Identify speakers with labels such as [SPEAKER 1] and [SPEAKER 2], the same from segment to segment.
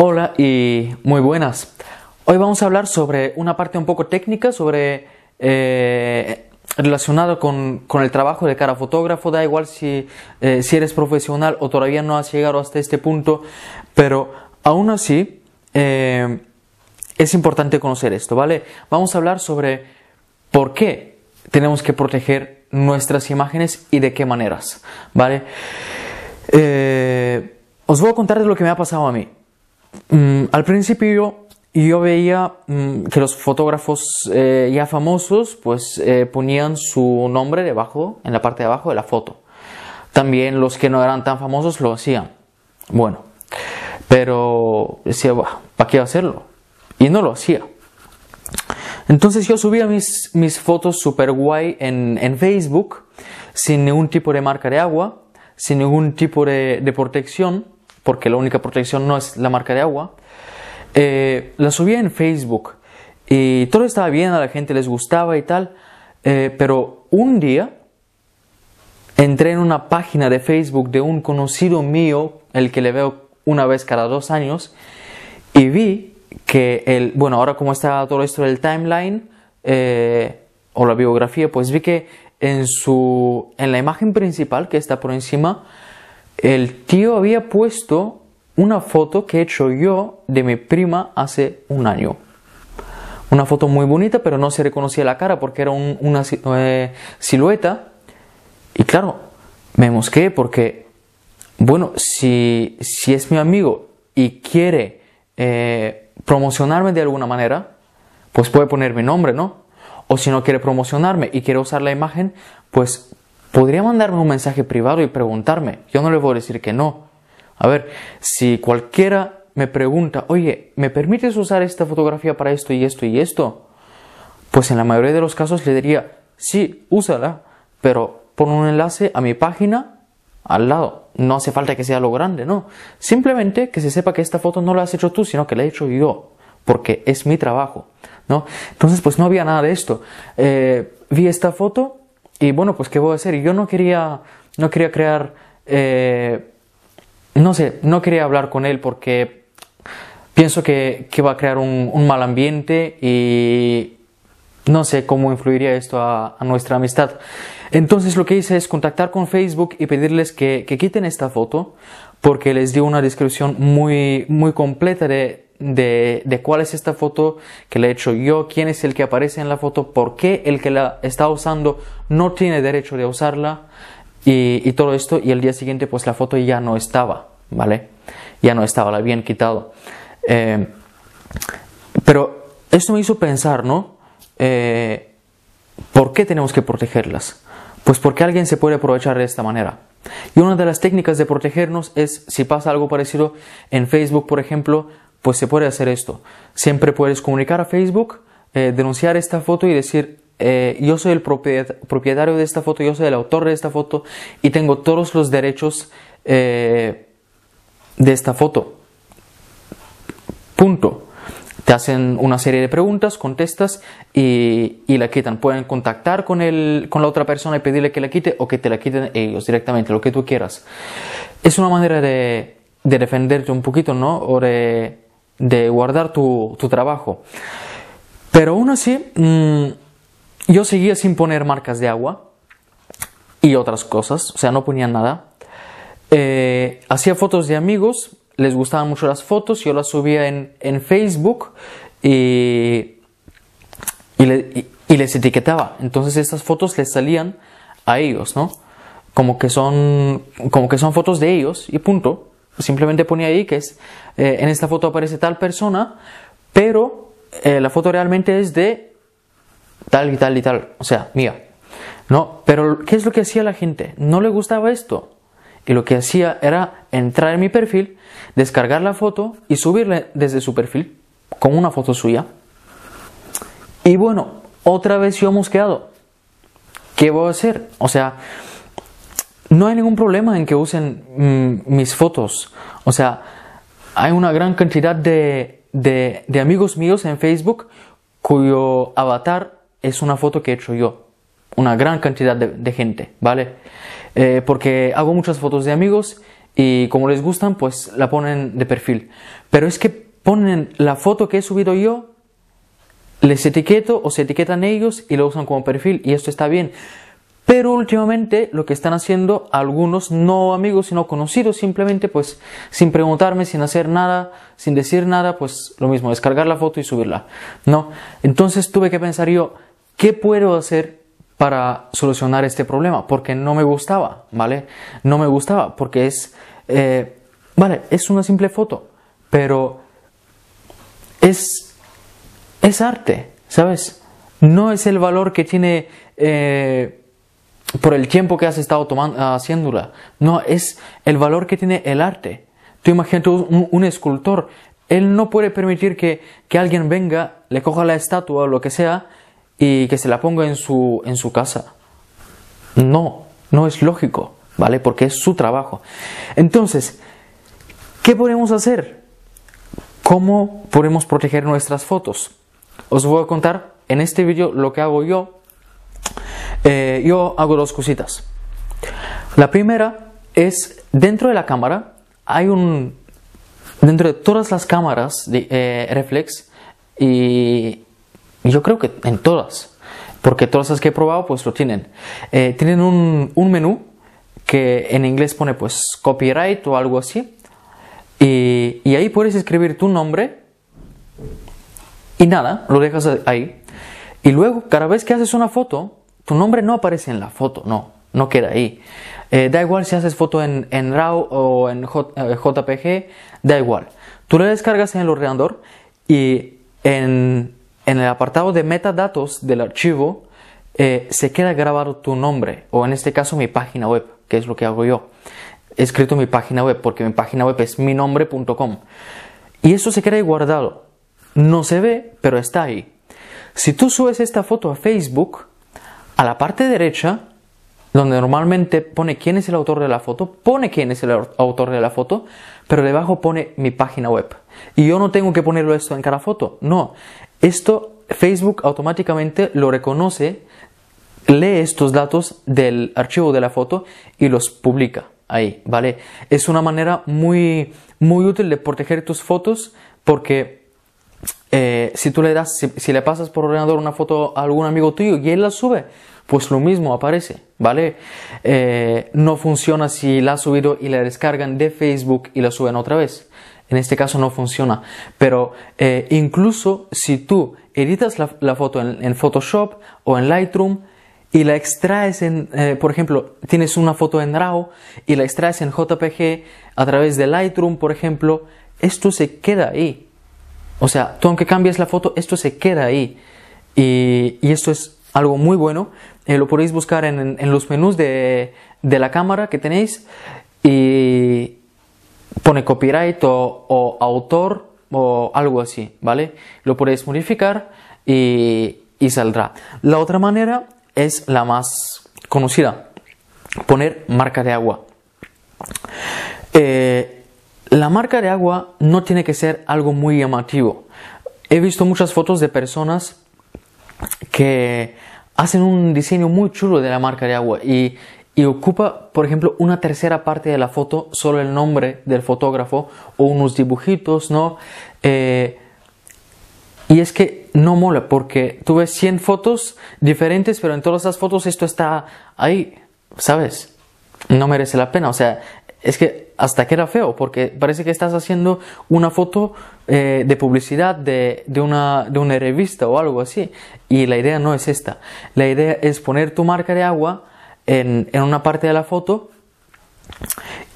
[SPEAKER 1] Hola y muy buenas. Hoy vamos a hablar sobre una parte un poco técnica, sobre eh, relacionado con, el trabajo de cara fotógrafo. Da igual si, eh, si, eres profesional o todavía no has llegado hasta este punto, pero aún así eh, es importante conocer esto, ¿vale? Vamos a hablar sobre por qué tenemos que proteger nuestras imágenes y de qué maneras, ¿vale? os voy a contar de lo que me ha pasado a mí. Mm, al principio yo veía mm, que los fotógrafos eh, ya famosos pues eh, ponían su nombre debajo, en la parte de abajo de la foto. También los que no eran tan famosos lo hacían. Bueno, pero decía, ¿para qué hacerlo? Y no lo hacía. Entonces yo subía mis, fotos super guay en, Facebook, sin ningún tipo de marca de agua, sin ningún tipo de protección porque la única protección no es la marca de agua. Eh, la subí en Facebook y todo estaba bien, a la gente les gustaba y tal, eh, pero un día entré en una página de Facebook de un conocido mío, el que le veo una vez cada dos años, y vi que el, bueno, ahora como está todo esto del timeline eh, o la biografía, pues vi que en su, en la imagen principal que está por encima, el tío había puesto una foto que he hecho yo de mi prima hace un año. Una foto muy bonita, pero no se reconocía la cara porque era una eh, silueta. Y claro, me mosqué porque, bueno, si, si es mi amigo y quiere eh, promocionarme de alguna manera, pues puede poner mi nombre, ¿no? O si no quiere promocionarme y quiere usar la imagen, pues podría mandarme un mensaje privado y preguntarme. Yo no le voy a decir que no. A ver, si cualquiera me pregunta, oye, ¿me permites usar esta fotografía para esto y esto y esto? Pues en la mayoría de los casos le diría, sí, úsala, pero pon un enlace a mi página al lado. No hace falta que sea lo grande, no. Simplemente que se sepa que esta foto no la has hecho tú, sino que la he hecho yo, porque es mi trabajo, ¿no? Entonces, pues no había nada de esto. Eh, vi esta foto, y bueno, pues ¿qué voy a hacer? Yo no quería, no quería crear, eh, no sé, no quería hablar con él porque pienso que, que va a crear un, mal ambiente y no sé cómo influiría esto a, nuestra amistad. Entonces lo que hice es contactar con Facebook y pedirles que, que quiten esta foto porque les dio una descripción muy, muy completa de de, cuál es esta foto que le he hecho yo, quién es el que aparece en la foto, por qué el que la está usando no tiene derecho de usarla y, todo esto y el día siguiente pues la foto ya no estaba, ¿vale? Ya no estaba, la habían quitado. Eh, pero esto me hizo pensar, ¿no? Eh, ¿Por qué tenemos que protegerlas? Pues porque alguien se puede aprovechar de esta manera. Y una de las técnicas de protegernos es, si pasa algo parecido en Facebook, por ejemplo, pues se puede hacer esto. Siempre puedes comunicar a Facebook, eh, denunciar esta foto y decir, eh, yo soy el propietario de esta foto, yo soy el autor de esta foto y tengo todos los derechos eh, de esta foto. Punto. Te hacen una serie de preguntas, contestas y, la quitan. Pueden contactar con, el, con la otra persona y pedirle que la quite o que te la quiten ellos directamente, lo que tú quieras. Es una manera de, de defenderte un poquito, ¿no? O de guardar tu, trabajo. Pero aún así, mm, yo seguía sin poner marcas de agua y otras cosas, o sea, no ponía nada. Eh, hacía fotos de amigos, les gustaban mucho las fotos, yo las subía en, Facebook y, y, les etiquetaba. Entonces estas fotos les salían a ellos, ¿no? Como que son, como que son fotos de ellos y punto. Pues simplemente ponía ahí que es, eh, en esta foto aparece tal persona, pero eh, la foto realmente es de tal y tal y tal, o sea, mía. No, pero ¿qué es lo que hacía la gente? No le gustaba esto. Y lo que hacía era entrar en mi perfil, descargar la foto y subirle desde su perfil con una foto suya. Y bueno, otra vez yo hemos quedado. ¿Qué voy a hacer? O sea, no hay ningún problema en que usen mm, mis fotos. O sea, hay una gran cantidad de, de, amigos míos en Facebook cuyo avatar es una foto que he hecho yo. Una gran cantidad de, gente, ¿vale? Eh, porque hago muchas fotos de amigos y como les gustan, pues la ponen de perfil. Pero es que ponen la foto que he subido yo, les etiqueto o se etiquetan ellos y lo usan como perfil y esto está bien. Pero últimamente lo que están haciendo algunos, no amigos, sino conocidos, simplemente pues sin preguntarme, sin hacer nada, sin decir nada, pues lo mismo, descargar la foto y subirla. No, entonces tuve que pensar yo, ¿qué puedo hacer para solucionar este problema? Porque no me gustaba, ¿vale? No me gustaba, porque es, eh, vale, es una simple foto, pero es, es arte, ¿sabes? No es el valor que tiene... Eh, por el tiempo que has estado tomando, ah, haciéndola. No, es el valor que tiene el arte. Tú imagínate un, un escultor. Él no puede permitir que, que, alguien venga, le coja la estatua o lo que sea y que se la ponga en su, en su casa. No, no es lógico, ¿vale? Porque es su trabajo. Entonces, ¿qué podemos hacer? ¿Cómo podemos proteger nuestras fotos? Os voy a contar en este vídeo lo que hago yo eh, yo hago dos cositas. La primera es dentro de la cámara hay un dentro de todas las cámaras de eh, reflex y yo creo que en todas porque todas las que he probado pues lo tienen eh, tienen un, menú que en inglés pone pues copyright o algo así y ahí puedes escribir tu nombre y nada lo dejas ahí y luego cada vez que haces una foto tu nombre no aparece en la foto, no, no queda ahí. Eh, da igual si haces foto en, RAW o en JPG, eh, da igual. Tú lo descargas en el ordenador y en, el apartado de metadatos del archivo eh, se queda grabado tu nombre o en este caso mi página web, que es lo que hago yo. He escrito mi página web porque mi página web es minombre.com. Y eso se queda ahí guardado. No se ve, pero está ahí. Si tú subes esta foto a Facebook, a la parte derecha, donde normalmente pone quién es el autor de la foto, pone quién es el autor de la foto, pero debajo pone mi página web. Y yo no tengo que ponerlo esto en cada foto, no. Esto Facebook automáticamente lo reconoce, lee estos datos del archivo de la foto y los publica ahí, ¿vale? Es una manera muy, muy útil de proteger tus fotos porque eh, si tú le das, si, le pasas por ordenador una foto a algún amigo tuyo y él la sube, pues lo mismo aparece, ¿vale? Eh, no funciona si la ha subido y la descargan de Facebook y la suben otra vez. En este caso no funciona. Pero eh, incluso si tú editas la, foto en, Photoshop o en Lightroom y la extraes en, por ejemplo, tienes una foto en RAW y la extraes en JPG a través de Lightroom, por ejemplo, esto se queda ahí. O sea, tú aunque cambies la foto, esto se queda ahí. Y, esto es algo muy bueno. Eh, lo podéis buscar en, los menús de, la cámara que tenéis. Y pone copyright o, autor o algo así, ¿vale? Lo podéis modificar y, saldrá. La otra manera es la más conocida. Poner marca de agua. Eh, la marca de agua no tiene que ser algo muy llamativo. He visto muchas fotos de personas que hacen un diseño muy chulo de la marca de agua y, ocupa, por ejemplo, una tercera parte de la foto, solo el nombre del fotógrafo o unos dibujitos, ¿no? Eh, y es que no mola porque tú ves 100 fotos diferentes, pero en todas esas fotos esto está ahí, ¿sabes? No merece la pena. O sea, es que hasta que era feo, porque parece que estás haciendo una foto eh, de publicidad de, de, una, revista o algo así. Y la idea no es esta. La idea es poner tu marca de agua en, una parte de la foto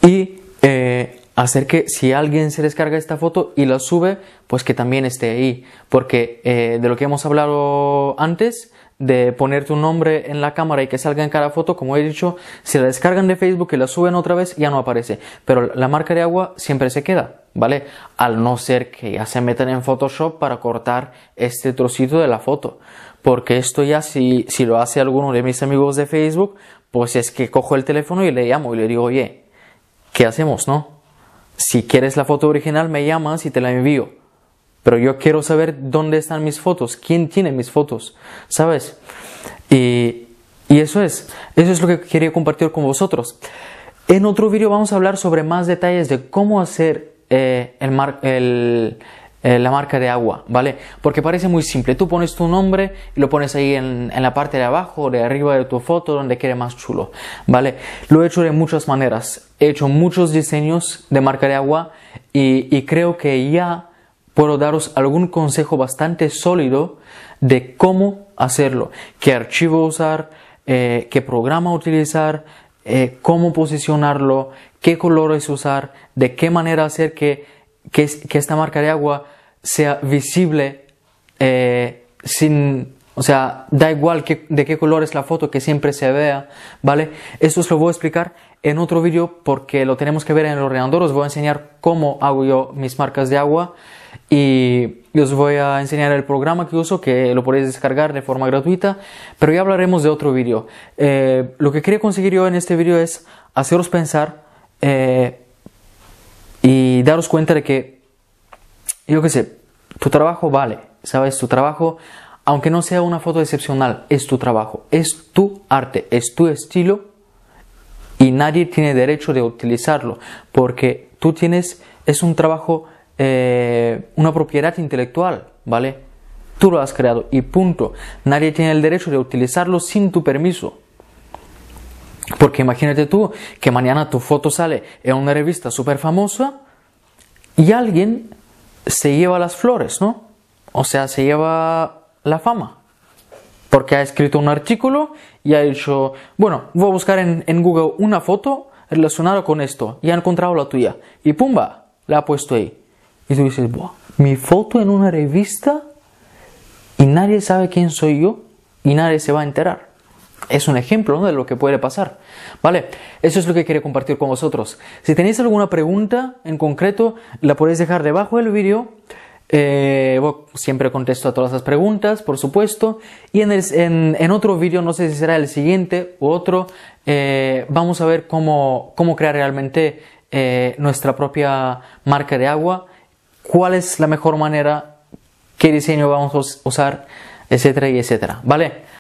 [SPEAKER 1] y eh, hacer que si alguien se descarga esta foto y la sube, pues que también esté ahí. Porque eh, de lo que hemos hablado antes, de poner tu nombre en la cámara y que salga en cada foto, como he dicho, si la descargan de Facebook y la suben otra vez, ya no aparece. Pero la marca de agua siempre se queda, ¿vale? Al no ser que ya se metan en Photoshop para cortar este trocito de la foto. Porque esto ya si, si lo hace alguno de mis amigos de Facebook, pues es que cojo el teléfono y le llamo y le digo, oye, ¿qué hacemos, no? Si quieres la foto original, me llamas y te la envío pero yo quiero saber dónde están mis fotos, quién tiene mis fotos, ¿sabes? Y, y eso es, eso es lo que quería compartir con vosotros. En otro vídeo vamos a hablar sobre más detalles de cómo hacer eh, el, mar, el eh, la marca de agua, ¿vale? Porque parece muy simple. Tú pones tu nombre y lo pones ahí en, la parte de abajo o de arriba de tu foto, donde quede más chulo, ¿vale? Lo he hecho de muchas maneras. He hecho muchos diseños de marca de agua y, y creo que ya puedo daros algún consejo bastante sólido de cómo hacerlo, qué archivo usar, eh, qué programa utilizar, eh, cómo posicionarlo, qué colores usar, de qué manera hacer que, esta marca de agua sea visible eh, sin, o sea, da igual de qué color es la foto, que siempre se vea, ¿vale? Esto os lo voy a explicar en otro vídeo porque lo tenemos que ver en el ordenador. Os voy a enseñar cómo hago yo mis marcas de agua y os voy a enseñar el programa que uso, que lo podéis descargar de forma gratuita, pero ya hablaremos de otro vídeo. Eh, lo que quería conseguir yo en este vídeo es haceros pensar eh, y daros cuenta de que, yo qué sé, tu trabajo vale, ¿sabes? Tu trabajo aunque no sea una foto excepcional, es tu trabajo, es tu arte, es tu estilo y nadie tiene derecho de utilizarlo porque tú tienes, es un trabajo, eh, una propiedad intelectual, ¿vale? Tú lo has creado y punto. Nadie tiene el derecho de utilizarlo sin tu permiso. Porque imagínate tú que mañana tu foto sale en una revista súper famosa y alguien se lleva las flores, ¿no? O sea, se lleva la fama. Porque ha escrito un artículo y ha dicho, bueno, voy a buscar en, Google una foto relacionada con esto y ha encontrado la tuya. Y pumba, la ha puesto ahí. Y tú dices, mi foto en una revista y nadie sabe quién soy yo y nadie se va a enterar. Es un ejemplo de lo que puede pasar. Vale, eso es lo que quería compartir con vosotros. Si tenéis alguna pregunta en concreto, la podéis dejar debajo del vídeo. Eh, siempre contesto a todas las preguntas, por supuesto. Y en, en, otro vídeo, no sé si será el siguiente u otro, eh, vamos a ver cómo, crear realmente eh, nuestra propia marca de agua, cuál es la mejor manera, qué diseño vamos a usar, etcétera y etcétera. ¿Vale?